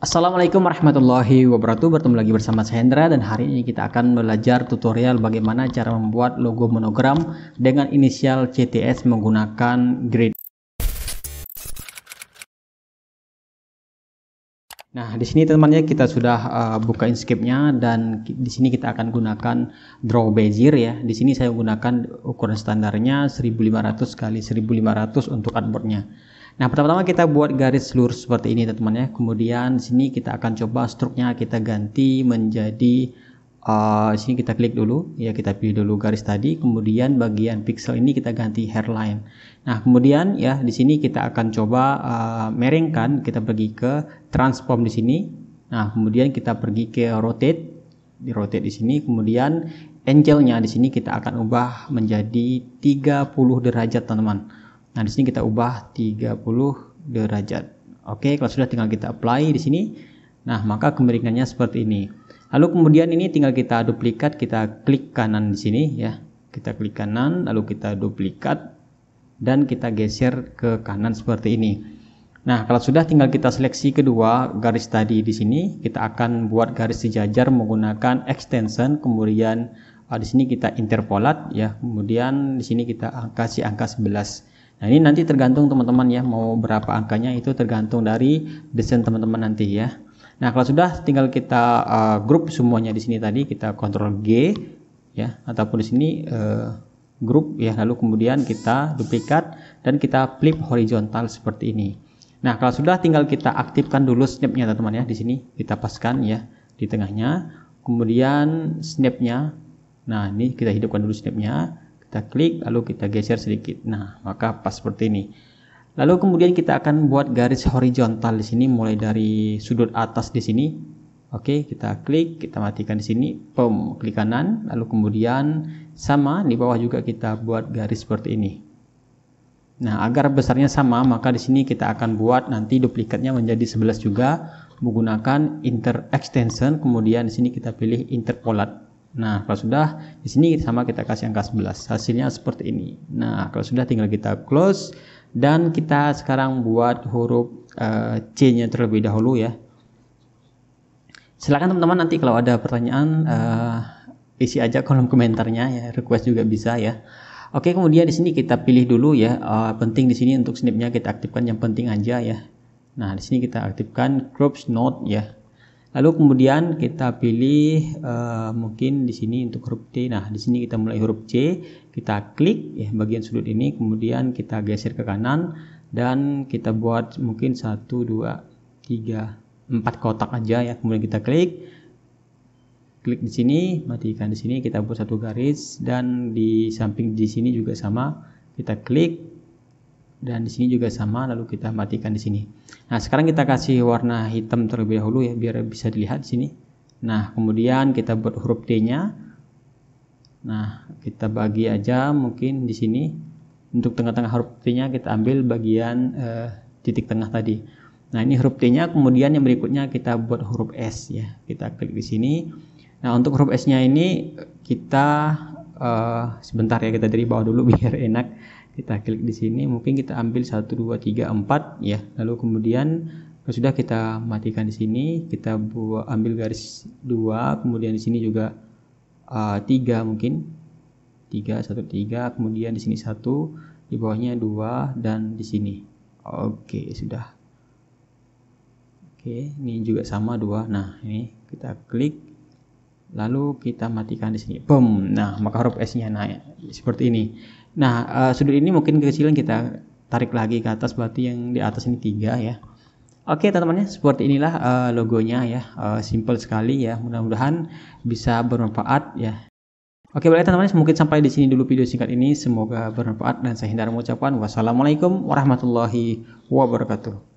Assalamualaikum warahmatullahi wabarakatuh Bertemu lagi bersama saya Hendra Dan hari ini kita akan belajar tutorial bagaimana cara membuat logo monogram Dengan inisial CTS menggunakan grid Nah, di sini temannya kita sudah uh, buka Inkscape-nya dan di sini kita akan gunakan draw bezier ya. Di sini saya menggunakan ukuran standarnya 1500 kali 1500 untuk artboard-nya. Nah, pertama-tama kita buat garis lurus seperti ini, teman-teman ya. Kemudian di sini kita akan coba struknya kita ganti menjadi uh, sini kita klik dulu, ya kita pilih dulu garis tadi. Kemudian bagian pixel ini kita ganti hairline. Nah, kemudian ya di sini kita akan coba uh, meringkan, kita pergi ke transform di sini. Nah, kemudian kita pergi ke rotate, di rotate di sini. Kemudian angle-nya di sini kita akan ubah menjadi 30 derajat, teman-teman. Nah, di sini kita ubah 30 derajat. Oke, kalau sudah tinggal kita apply di sini. Nah, maka kemiringannya seperti ini. Lalu kemudian ini tinggal kita duplikat, kita klik kanan di sini ya. Kita klik kanan, lalu kita duplikat dan kita geser ke kanan seperti ini. Nah, kalau sudah tinggal kita seleksi kedua garis tadi di sini, kita akan buat garis sejajar menggunakan extension, kemudian uh, di sini kita interpolat ya, kemudian di sini kita kasih angka 11. Nah ini nanti tergantung teman-teman ya mau berapa angkanya itu tergantung dari desain teman-teman nanti ya. Nah kalau sudah tinggal kita uh, grup semuanya di sini tadi kita kontrol G ya ataupun di sini uh, grup ya lalu kemudian kita duplikat dan kita flip horizontal seperti ini. Nah kalau sudah tinggal kita aktifkan dulu snapnya teman-teman ya di sini kita paskan ya di tengahnya kemudian snapnya. Nah ini kita hidupkan dulu snapnya kita klik lalu kita geser sedikit nah maka pas seperti ini lalu kemudian kita akan buat garis horizontal di sini mulai dari sudut atas di sini Oke, kita klik, kita matikan di sini, pom, klik kanan, lalu kemudian sama di bawah juga kita buat garis seperti ini. Nah, agar besarnya sama, maka di sini kita akan buat nanti duplikatnya menjadi 11 juga menggunakan inter extension, kemudian di sini kita pilih interpolate. Nah, kalau sudah di sini sama kita kasih angka 11. Hasilnya seperti ini. Nah, kalau sudah tinggal kita close dan kita sekarang buat huruf uh, eh, C-nya terlebih dahulu ya. Silakan teman-teman nanti kalau ada pertanyaan uh, isi aja kolom komentarnya ya, request juga bisa ya. Oke, kemudian di sini kita pilih dulu ya. Uh, penting di sini untuk snipnya kita aktifkan yang penting aja ya. Nah, di sini kita aktifkan groups note ya. Lalu kemudian kita pilih uh, mungkin di sini untuk huruf D. Nah, di sini kita mulai huruf C, kita klik ya bagian sudut ini, kemudian kita geser ke kanan dan kita buat mungkin satu dua tiga empat kotak aja ya. Kemudian kita klik klik di sini, matikan di sini, kita buat satu garis dan di samping di sini juga sama. Kita klik dan di sini juga sama lalu kita matikan di sini. Nah, sekarang kita kasih warna hitam terlebih dahulu ya biar bisa dilihat di sini. Nah, kemudian kita buat huruf D-nya. Nah, kita bagi aja mungkin di sini untuk tengah-tengah huruf T-nya kita ambil bagian eh, titik tengah tadi. Nah, ini huruf T-nya kemudian yang berikutnya kita buat huruf S ya. Kita klik di sini. Nah, untuk huruf S-nya ini kita eh, sebentar ya kita dari bawah dulu biar enak kita klik di sini mungkin kita ambil 1 2 3 4 ya lalu kemudian ya sudah kita matikan di sini kita buat ambil garis 2 kemudian di sini juga uh, ah, 3 mungkin 3 1 3 kemudian di sini 1 di bawahnya 2 dan di sini oke okay, sudah oke okay, ini juga sama 2 nah ini kita klik lalu kita matikan di sini boom nah maka huruf S nya naik seperti ini nah uh, sudut ini mungkin kekecilan kita tarik lagi ke atas berarti yang di atas ini tiga ya Oke okay, teman-teman seperti inilah uh, logonya ya uh, simple sekali ya mudah-mudahan bisa bermanfaat ya Oke okay, baik teman-teman mungkin sampai di sini dulu video singkat ini semoga bermanfaat dan saya hindar mengucapkan wassalamualaikum warahmatullahi wabarakatuh